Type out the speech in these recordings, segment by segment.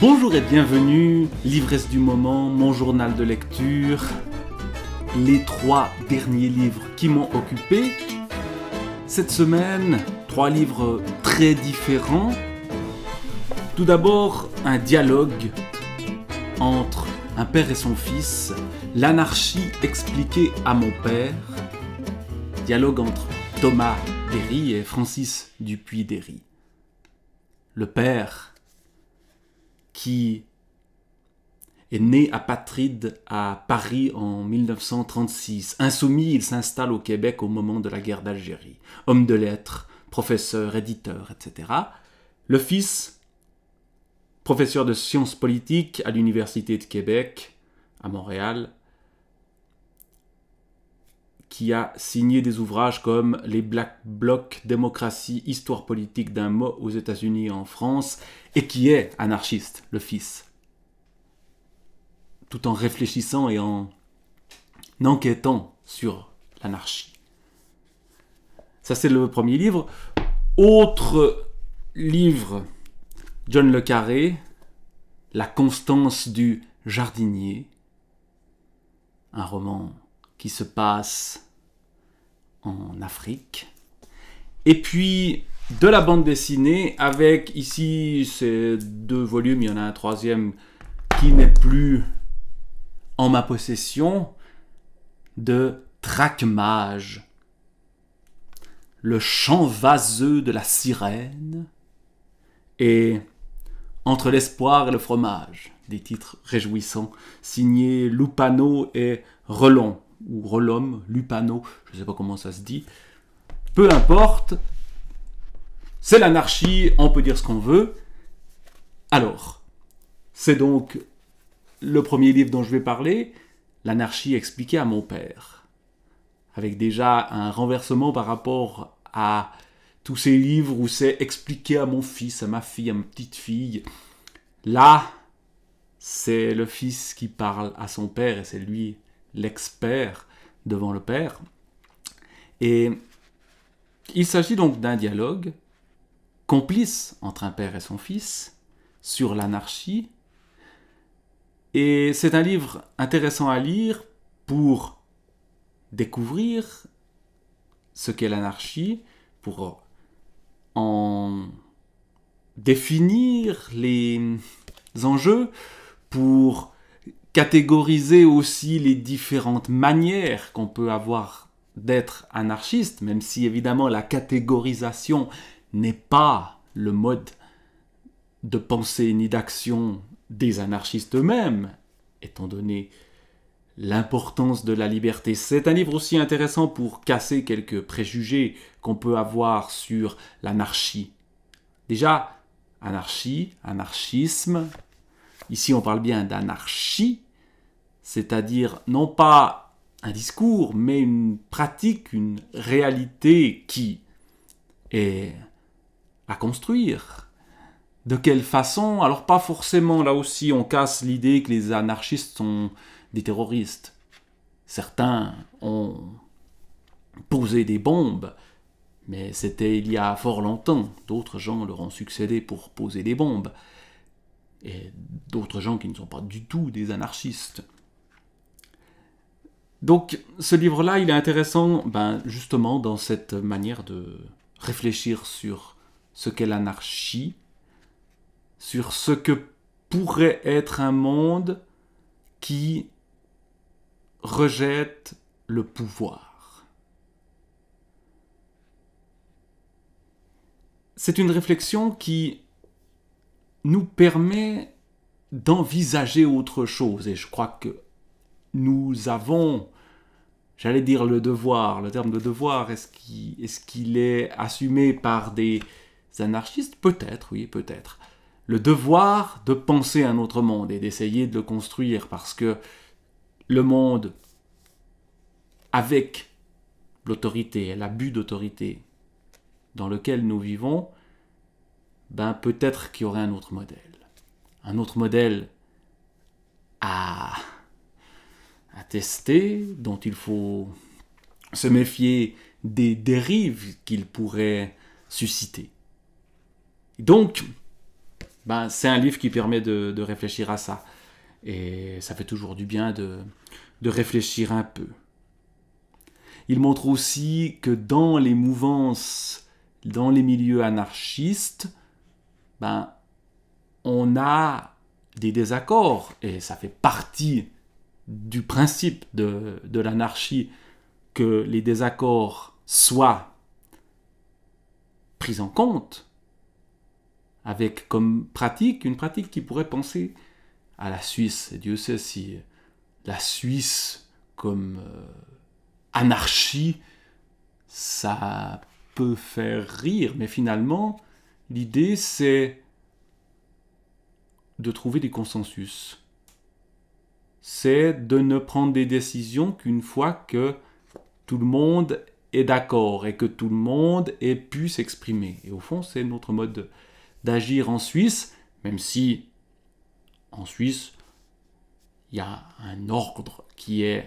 Bonjour et bienvenue, l'ivresse du moment, mon journal de lecture, les trois derniers livres qui m'ont occupé. Cette semaine, trois livres très différents. Tout d'abord, un dialogue entre un père et son fils, l'anarchie expliquée à mon père, dialogue entre Thomas Derry et Francis Dupuis Derry. Le père qui est né à Patride, à Paris en 1936. Insoumis, il s'installe au Québec au moment de la guerre d'Algérie. Homme de lettres, professeur, éditeur, etc. Le fils, professeur de sciences politiques à l'Université de Québec, à Montréal, qui a signé des ouvrages comme Les Black Blocs, Démocratie, Histoire politique d'un mot aux États-Unis et en France, et qui est anarchiste, le fils. Tout en réfléchissant et en enquêtant sur l'anarchie. Ça, c'est le premier livre. Autre livre, John Le Carré, La constance du jardinier, un roman qui se passe en Afrique. Et puis de la bande dessinée avec ici ces deux volumes, il y en a un troisième qui n'est plus en ma possession, de Traquemage, le chant vaseux de la sirène et Entre l'espoir et le fromage, des titres réjouissants signés Lupano et Relon ou Rolom, Lupano, je ne sais pas comment ça se dit. Peu importe, c'est l'anarchie, on peut dire ce qu'on veut. Alors, c'est donc le premier livre dont je vais parler, L'anarchie expliquée à mon père, avec déjà un renversement par rapport à tous ces livres où c'est expliqué à mon fils, à ma fille, à ma petite fille. Là, c'est le fils qui parle à son père et c'est lui l'expert devant le Père. Et il s'agit donc d'un dialogue complice entre un père et son fils sur l'anarchie. Et c'est un livre intéressant à lire pour découvrir ce qu'est l'anarchie, pour en définir les enjeux, pour catégoriser aussi les différentes manières qu'on peut avoir d'être anarchiste, même si évidemment la catégorisation n'est pas le mode de pensée ni d'action des anarchistes eux-mêmes, étant donné l'importance de la liberté. C'est un livre aussi intéressant pour casser quelques préjugés qu'on peut avoir sur l'anarchie. Déjà, anarchie, anarchisme, ici on parle bien d'anarchie, c'est-à-dire non pas un discours, mais une pratique, une réalité qui est à construire. De quelle façon Alors pas forcément, là aussi on casse l'idée que les anarchistes sont des terroristes. Certains ont posé des bombes, mais c'était il y a fort longtemps. D'autres gens leur ont succédé pour poser des bombes. Et d'autres gens qui ne sont pas du tout des anarchistes. Donc ce livre-là, il est intéressant ben, justement dans cette manière de réfléchir sur ce qu'est l'anarchie, sur ce que pourrait être un monde qui rejette le pouvoir. C'est une réflexion qui nous permet d'envisager autre chose et je crois que nous avons, j'allais dire le devoir, le terme de devoir, est-ce qu'il est, assumé par des anarchistes Peut-être, oui, peut-être. Le devoir de penser un autre monde et d'essayer de le construire parce que le monde, avec l'autorité, l'abus d'autorité dans lequel nous vivons, ben peut-être qu'il y aurait un autre modèle. Un autre modèle à tester, dont il faut se méfier des dérives qu'il pourrait susciter. Donc, ben, c'est un livre qui permet de, réfléchir à ça. Et ça fait toujours du bien de, réfléchir un peu. Il montre aussi que dans les mouvances, dans les milieux anarchistes, ben, on a des désaccords et ça fait partie du principe de, l'anarchie que les désaccords soient pris en compte, avec comme pratique une pratique qui pourrait penser à la Suisse. Dieu sait si la Suisse comme euh, anarchie, ça peut faire rire, mais finalement, l'idée c'est de trouver des consensus c'est de ne prendre des décisions qu'une fois que tout le monde est d'accord et que tout le monde ait pu s'exprimer. Et au fond, c'est notre mode d'agir en Suisse, même si en Suisse, il y a un ordre qui est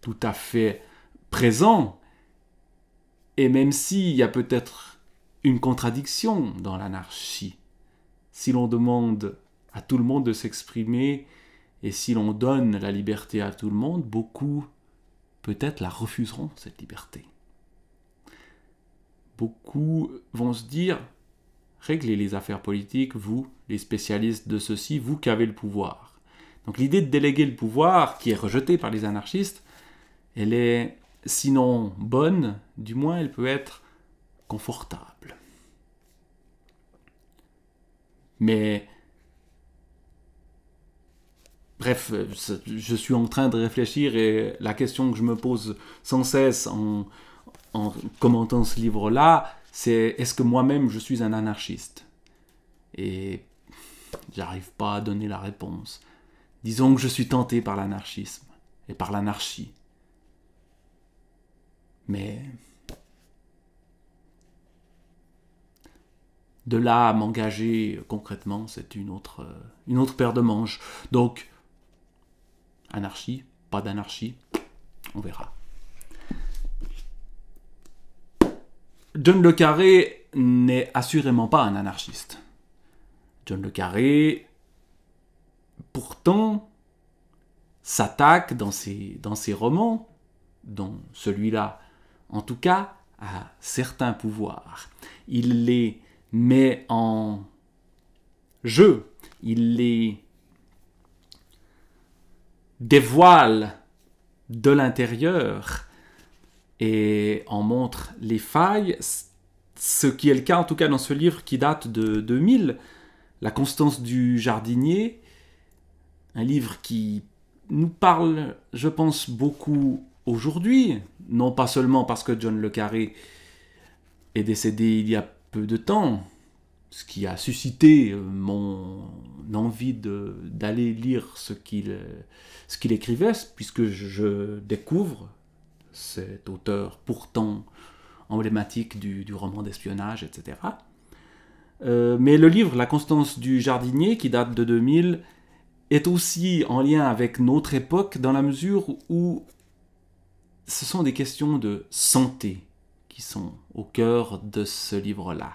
tout à fait présent. Et même s'il y a peut-être une contradiction dans l'anarchie, si l'on demande à tout le monde de s'exprimer, et si l'on donne la liberté à tout le monde, beaucoup peut-être la refuseront, cette liberté. Beaucoup vont se dire, réglez les affaires politiques, vous, les spécialistes de ceci, vous qui avez le pouvoir. Donc l'idée de déléguer le pouvoir, qui est rejetée par les anarchistes, elle est sinon bonne, du moins elle peut être confortable. Mais Bref, euh, je suis en train de réfléchir et la question que je me pose sans cesse en, commentant ce livre-là, c'est est-ce que moi-même je suis un anarchiste Et j'arrive pas à donner la réponse. Disons que je suis tenté par l'anarchisme et par l'anarchie. Mais de là à m'engager concrètement, c'est une autre, euh, une autre paire de manches. Donc, Anarchie, pas d'anarchie, on verra. John Le Carré n'est assurément pas un anarchiste. John Le Carré, pourtant, s'attaque dans ses, dans ses romans, dont celui-là en tout cas, à certains pouvoirs. Il les met en jeu, il les dévoile de l'intérieur et en montre les failles, ce qui est le cas en tout cas dans ce livre qui date de 2000, La constance du jardinier, un livre qui nous parle, je pense, beaucoup aujourd'hui, non pas seulement parce que John Le Carré est décédé il y a peu de temps, ce qui a suscité euh, mon envie d'aller lire ce qu'il écrivait, puisque je découvre cet auteur pourtant emblématique du, du roman d'espionnage, etc. Euh, mais le livre La Constance du jardinier, qui date de 2000, est aussi en lien avec notre époque dans la mesure où ce sont des questions de santé qui sont au cœur de ce livre-là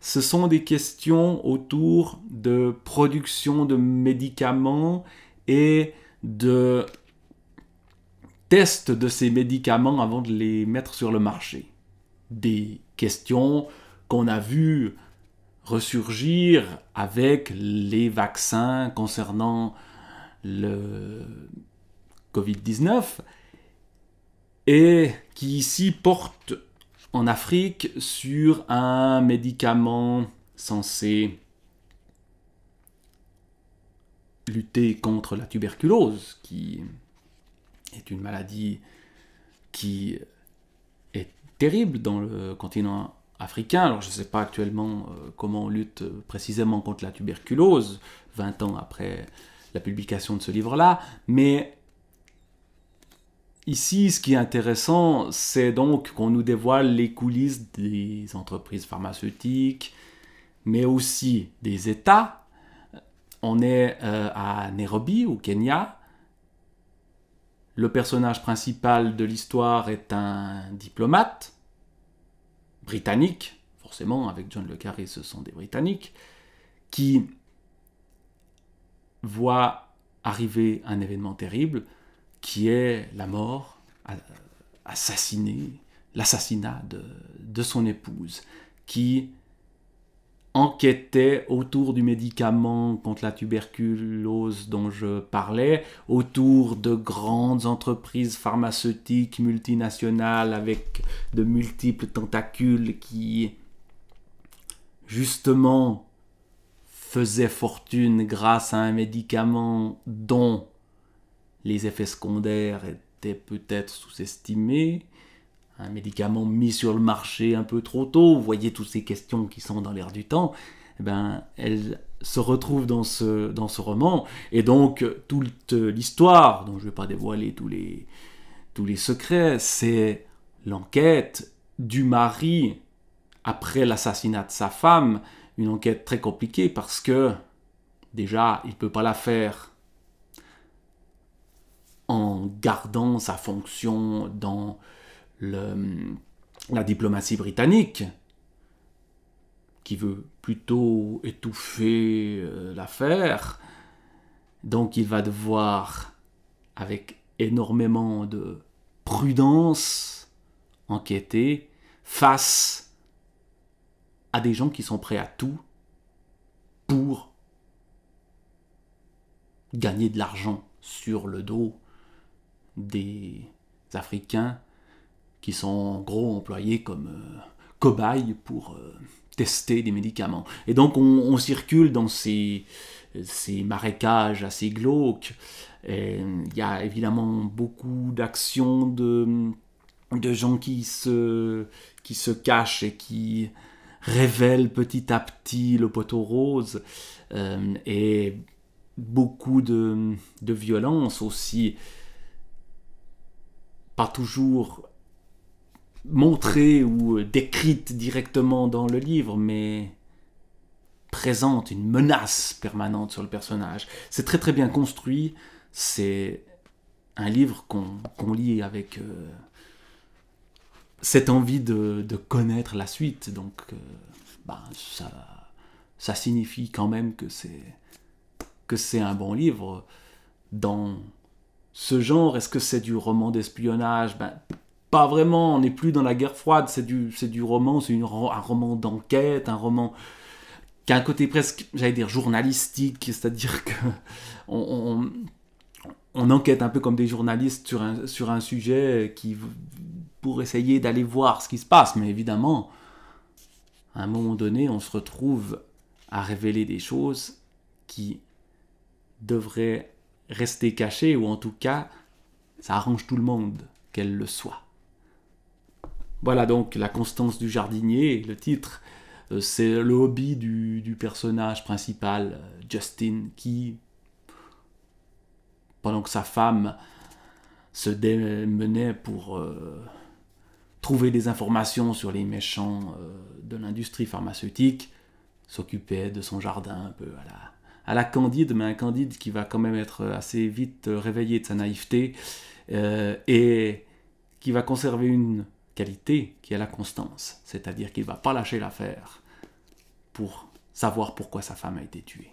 ce sont des questions autour de production de médicaments et de tests de ces médicaments avant de les mettre sur le marché. Des questions qu'on a vues ressurgir avec les vaccins concernant le Covid-19 et qui ici portent en Afrique sur un médicament censé lutter contre la tuberculose, qui est une maladie qui est terrible dans le continent africain. Alors je ne sais pas actuellement euh, comment on lutte euh, précisément contre la tuberculose, 20 ans après la publication de ce livre-là, mais Ici, ce qui est intéressant, c'est donc qu'on nous dévoile les coulisses des entreprises pharmaceutiques, mais aussi des États. On est euh, à Nairobi, au Kenya. Le personnage principal de l'histoire est un diplomate britannique, forcément avec John le Carré, ce sont des Britanniques, qui voit arriver un événement terrible qui est la mort, assassinée, l'assassinat de, de, son épouse, qui enquêtait autour du médicament contre la tuberculose dont je parlais, autour de grandes entreprises pharmaceutiques multinationales avec de multiples tentacules qui, justement, faisaient fortune grâce à un médicament dont les effets secondaires étaient peut-être sous-estimés, un médicament mis sur le marché un peu trop tôt, vous voyez toutes ces questions qui sont dans l'air du temps, eh ben, elles se retrouvent dans ce, dans ce roman, et donc toute l'histoire, dont je ne vais pas dévoiler tous les, tous les secrets, c'est l'enquête du mari après l'assassinat de sa femme, une enquête très compliquée parce que déjà, il ne peut pas la faire en gardant sa fonction dans le, la diplomatie britannique, qui veut plutôt étouffer euh, l'affaire. Donc il va devoir, avec énormément de prudence, enquêter face à des gens qui sont prêts à tout pour gagner de l'argent sur le dos des Africains qui sont gros employés comme euh, cobayes pour euh, tester des médicaments. Et donc on, circule dans ces, ces, marécages assez glauques. Il y a évidemment beaucoup d'actions de, gens qui se, qui se cachent et qui révèlent petit à petit le poteau rose. Euh, et beaucoup de, de violence aussi pas toujours montrée ou décrite directement dans le livre, mais présente une menace permanente sur le personnage. C'est très très bien construit, c'est un livre qu'on lit avec euh, cette envie de, connaître la suite, donc euh, bah, ça, ça signifie quand même que c'est un bon livre dans ce genre, est-ce que c'est du roman d'espionnage ben, pas vraiment, on n'est plus dans la guerre froide, c'est du, c'est du roman, c'est un roman d'enquête, un roman qui a un côté presque, j'allais dire, journalistique, c'est-à-dire que on, on, on, enquête un peu comme des journalistes sur un, sur un sujet qui, pour essayer d'aller voir ce qui se passe, mais évidemment, à un moment donné, on se retrouve à révéler des choses qui devraient rester cachée, ou en tout cas, ça arrange tout le monde qu'elle le soit. Voilà donc la constance du jardinier, le titre. Euh, c'est le hobby du, du, personnage principal, euh, Justin, qui, pendant que sa femme se démenait pour euh, trouver des informations sur les méchants de l'industrie pharmaceutique, s'occupait de son jardin un peu à la, à la Candide, mais un Candide qui va quand même être assez vite euh, réveillé de sa naïveté euh, et qui va conserver une qualité qui est la constance, c'est-à-dire qu'il ne va pas lâcher l'affaire pour savoir pourquoi sa femme a été tuée.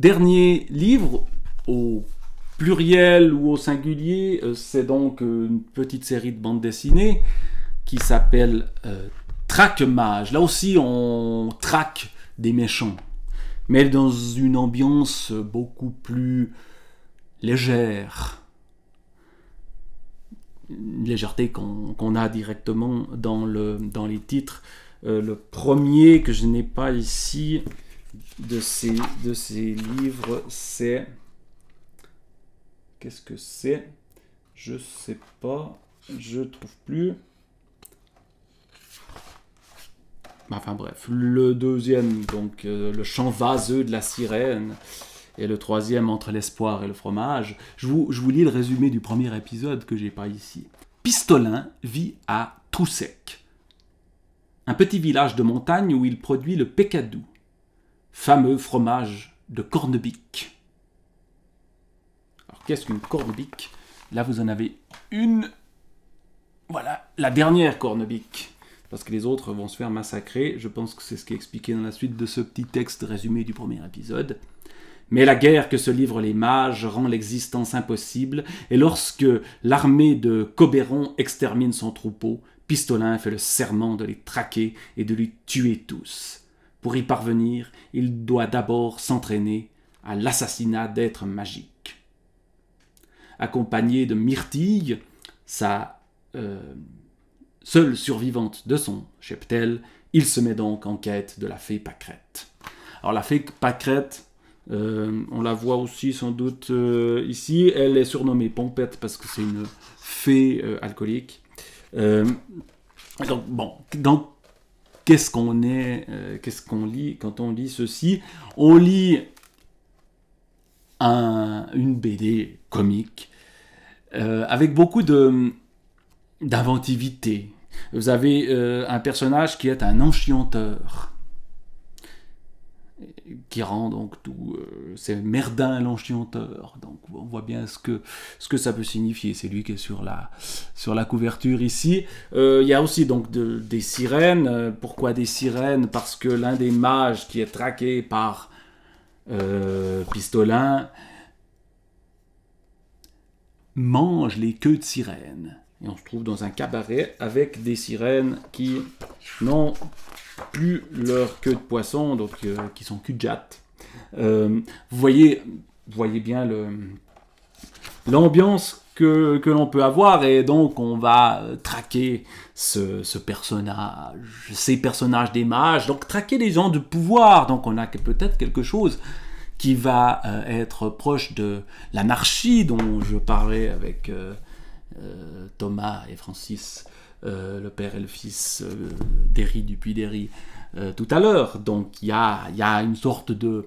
Dernier livre au pluriel ou au singulier, euh, c'est donc une petite série de bandes dessinées qui s'appelle euh, Traque Mage. Là aussi, on traque des méchants mais dans une ambiance beaucoup plus légère. Une légèreté qu'on a directement dans, les titres. Euh, le premier que je n'ai pas ici de ces, de ces livres, c'est... Qu'est-ce que c'est Je ne sais pas, je trouve plus. Enfin bref, le deuxième, donc euh, le champ vaseux de la sirène, et le troisième, entre l'espoir et le fromage. Je vous, je vous lis le résumé du premier épisode que j'ai pas ici. Pistolin vit à Troussec, un petit village de montagne où il produit le pécadou, fameux fromage de cornebique. Alors qu'est-ce qu'une cornebique Là vous en avez une. Voilà, la dernière cornebique parce que les autres vont se faire massacrer. Je pense que c'est ce qui est expliqué dans la suite de ce petit texte résumé du premier épisode. Mais la guerre que se livrent les mages rend l'existence impossible, et lorsque l'armée de Cobéron extermine son troupeau, Pistolin fait le serment de les traquer et de les tuer tous. Pour y parvenir, il doit d'abord s'entraîner à l'assassinat d'êtres magiques. Accompagné de Myrtille, sa euh, Seule survivante de son cheptel, il se met donc en quête de la fée Pâquerette. Alors la fée Pâquerette, euh, on la voit aussi sans doute euh, ici, elle est surnommée Pompette parce que c'est une fée euh, alcoolique. donc bon, donc qu'est-ce qu'on est, qu'est-ce qu'on lit quand on lit ceci On lit un, une BD comique avec beaucoup de d'inventivité, vous avez euh, un personnage qui est un enchanteur, qui rend donc tout. Euh, c'est Merdin l'enchanteur. Donc on voit bien ce que, ça peut signifier. C'est lui qui est sur la, couverture ici. Euh, il y a aussi donc des sirènes. Pourquoi des sirènes Parce que l'un des mages qui est traqué par Pistolin mange les queues de sirènes. Et on se trouve dans un cabaret avec des sirènes qui n'ont plus leur queue de poisson, donc euh, qui sont cul euh, vous, voyez, vous voyez bien l'ambiance que, l'on peut avoir et donc on va traquer ce, personnage, ces personnages des mages, donc traquer les gens de pouvoir, donc on a peut-être quelque chose qui va euh, être proche de l'anarchie dont je parlais avec euh, euh, Thomas et Francis, euh, le père et le fils euh, Dupuis euh, tout à l'heure. Donc il y a, une sorte de,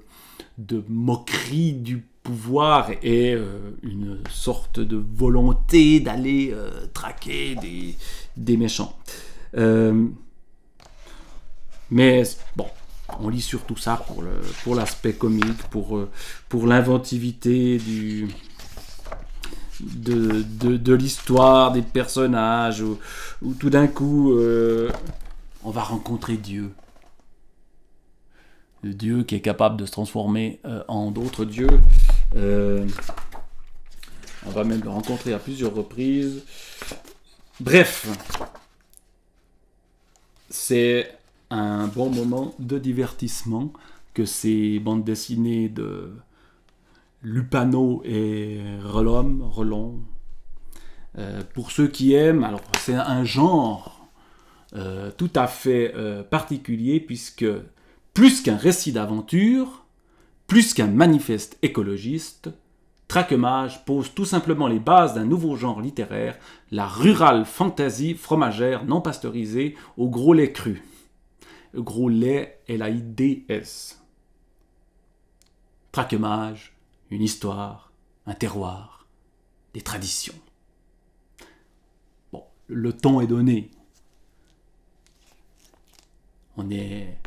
moquerie du pouvoir et une sorte de volonté d'aller traquer des, méchants. mais bon, on lit surtout ça pour l'aspect comique, pour l'inventivité du, de, de, l'histoire, des personnages, où, tout d'un coup, euh, on va rencontrer Dieu. Le Dieu qui est capable de se transformer euh, en d'autres dieux. Euh, on va même le rencontrer à plusieurs reprises. Bref, c'est un bon moment de divertissement que ces bandes dessinées de Lupano et Relom, euh, pour ceux qui aiment, alors c'est un genre euh, tout à fait euh, particulier puisque plus qu'un récit d'aventure, plus qu'un manifeste écologiste, Traquemage pose tout simplement les bases d'un nouveau genre littéraire, la rurale fantasy fromagère non pasteurisée au gros lait cru. gros lait, est la i s Traquemage une histoire, un terroir, des traditions. Bon, le temps est donné. On est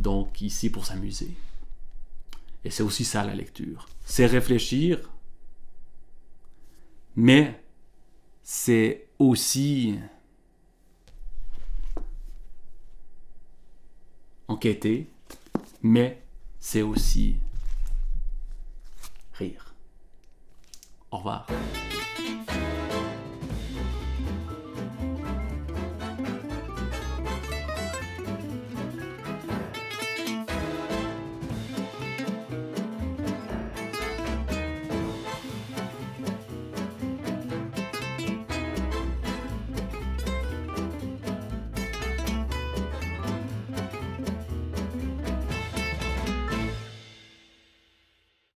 donc ici pour s'amuser. Et c'est aussi ça la lecture. C'est réfléchir, mais c'est aussi enquêter, mais c'est aussi au revoir.